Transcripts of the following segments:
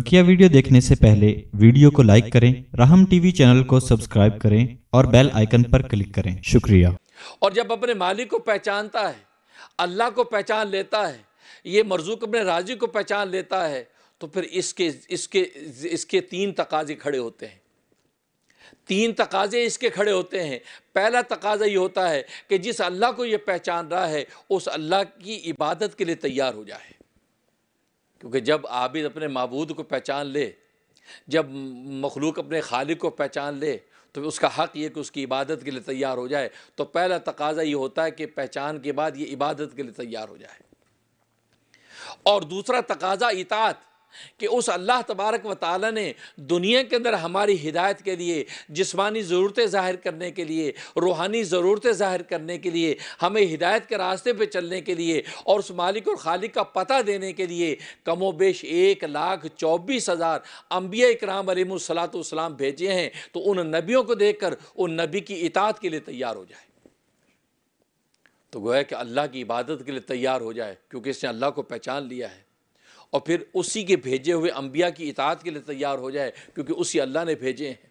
बकिया वीडियो देखने से पहले वीडियो को लाइक करें राहम टीवी चैनल को सब्सक्राइब करें और बेल आइकन पर क्लिक करें शुक्रिया और जब अपने मालिक को पहचानता है अल्लाह को पहचान लेता है ये मरजूक अपने राजी को पहचान लेता है तो फिर इसके इसके इसके तीन तकाजे खड़े होते हैं तीन तकाजे इसके खड़े होते हैं पहला तकाजा ये होता है कि जिस अल्लाह को ये पहचान रहा है उस अल्लाह की इबादत के लिए तैयार हो जाए क्योंकि जब आबिद अपने मबूद को पहचान ले जब मखलूक अपने खालिक को पहचान ले तो उसका हक़ ये कि उसकी इबादत के लिए तैयार हो जाए तो पहला तकाजा ये होता है कि पहचान के बाद ये इबादत के लिए तैयार हो जाए और दूसरा तकाजा इतात कि उस अल्लाह तबारक व ताली ने दुनिया के अंदर हमारी हिदायत के लिए जिसमानी ज़रूरतें ज़ाहिर करने के लिए रूहानी ज़रूरतें ज़ाहिर करने के लिए हमें हिदायत के रास्ते पर चलने के लिए और उस मालिक और खालिक का पता देने के लिए कमो बेश एक लाख चौबीस हज़ार अम्बिया इकराम अलमसलातम भेजे हैं तो उन नबियों को देख कर उन नबी की इतात के लिए तैयार हो जाए तो गोया कि अल्लाह की इबादत के लिए तैयार हो जाए क्योंकि इसने अल्लाह को पहचान लिया है और फिर उसी के भेजे हुए अम्बिया की इतात के लिए तैयार हो जाए क्योंकि उसी अल्लाह ने भेजे हैं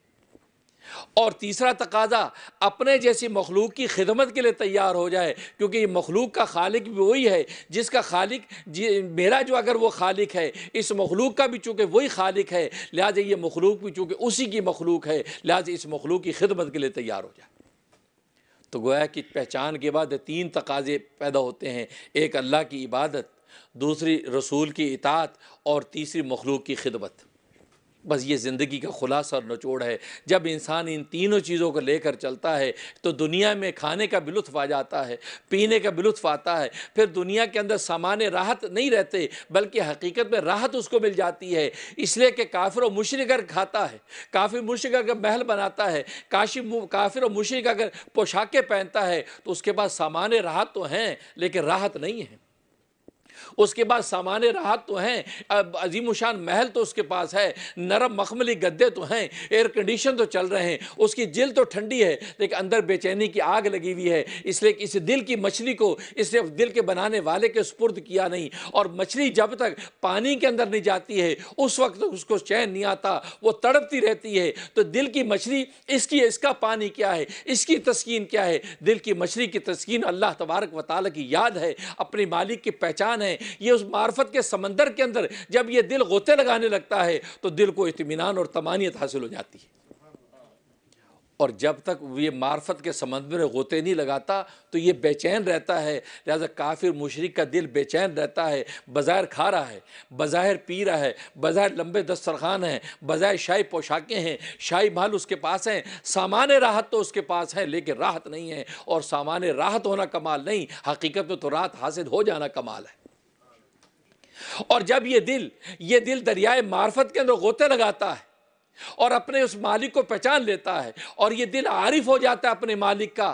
और तीसरा तकाजा अपने जैसी मखलूक की खिदमत के लिए तैयार हो जाए क्योंकि ये मखलूक का खालिक भी वही है जिसका खालिक मेरा जो अगर वो खालिक है इस मखलूक का भी चूँकि वही खालिक है लिहाजा ये मखलूक भी चूँकि उसी की मखलूक है लिहाजा इस मखलूक की खिदमत के लिए तैयार हो जाए तो गोया कि पहचान के बाद तीन तकाजे पैदा होते हैं एक अल्लाह की इबादत दूसरी रसूल की इतात और तीसरी मखलूक की खिदमत बस ये ज़िंदगी का खुलासा और नचोड़ है जब इंसान इन तीनों चीज़ों को लेकर चलता है तो दुनिया में खाने का भी लुत्फ़ आ जाता है पीने का भी लुत्फ़ आता है फिर दुनिया के अंदर सामान्य राहत नहीं रहते बल्कि हकीकत में राहत उसको मिल जाती है इसलिए कि काफिर और खाता है काफ़ी मुशरक अगर महल बनाता है काशी काफिर और मुशरक अगर पोशाकें पहनता है तो उसके पास सामान्य राहत तो हैं लेकिन राहत नहीं है उसके बाद सामान्य राहत तो हैं अजीम शान महल तो उसके पास है नरम मखमली गद्दे तो हैं एयर कंडीशन तो चल रहे हैं उसकी जिल तो ठंडी है लेकिन अंदर बेचैनी की आग लगी हुई है इसलिए इस दिल की मछली को इसे दिल के बनाने वाले के स्पुर्द किया नहीं और मछली जब तक पानी के अंदर नहीं जाती है उस वक्त तो उसको चैन नहीं आता वो तड़पती रहती है तो दिल की मछली इसकी इसका पानी क्या है इसकी तस्किन क्या है दिल की मछली की तस्किन अल्लाह तबारक वाली की याद है अपने मालिक की पहचान है ये उस मार्फत के समंदर के अंदर जब ये दिल गोते लगाने लगता है तो दिल को इतमान और तमानियत हासिल हो जाती है और जब तक ये मार्फत के समंदर में गोते नहीं लगाता तो ये बेचैन रहता है लिहाजा काफिर मुशरक का दिल बेचैन रहता है बाज़ाहिर खा रहा है बाज़ाहिर पी रहा है बाज़ाहिर लंबे दस्तरखान हैं बाज़ाहिर शाही पोशाकें हैं शाही माल उसके पास हैं सामान राहत तो उसके पास है लेकिन राहत नहीं है और सामान राहत होना कमाल नहीं हकीकत में तो राहत हासिल हो जाना कमाल है और जब ये दिल ये दिल दरियाए मार्फत के अंदर गोते लगाता है और अपने उस मालिक को पहचान लेता है और ये दिल आरिफ हो जाता है अपने मालिक का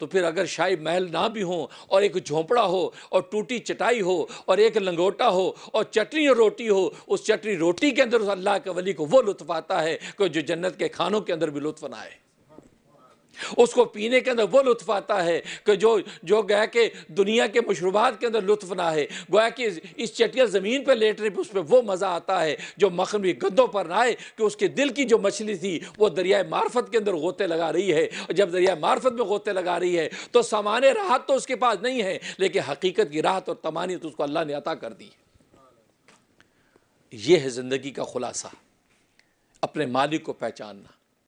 तो फिर अगर शाही महल ना भी हो और एक झोंपड़ा हो और टूटी चटाई हो और एक लंगोटा हो और चटनी और रोटी हो उस चटनी रोटी के अंदर उस अल्लाह के वली को वो लुत्फ आता है कि जो जन्नत के खानों के अंदर भी लुत्फ ना आए उसको पीने के अंदर वो लुत्फ आता है कि जो जो गया के दुनिया के मशरूबात के अंदर लुत्फ ना है गोया कि इस चटिया ज़मीन पर लेटने पर उस पर वो मज़ा आता है जो मखनवी गद्दों पर ना आए कि उसके दिल की जो मछली थी वो दरियाए मार्फत के अंदर गोते लगा रही है और जब दरियाए मार्फत में गोते लगा रही है तो सामान राहत तो उसके पास नहीं है लेकिन हकीकत की राहत और तमानियत तो उसको अल्लाह ने अता कर दी है यह है ज़िंदगी का खुलासा अपने मालिक को पहचानना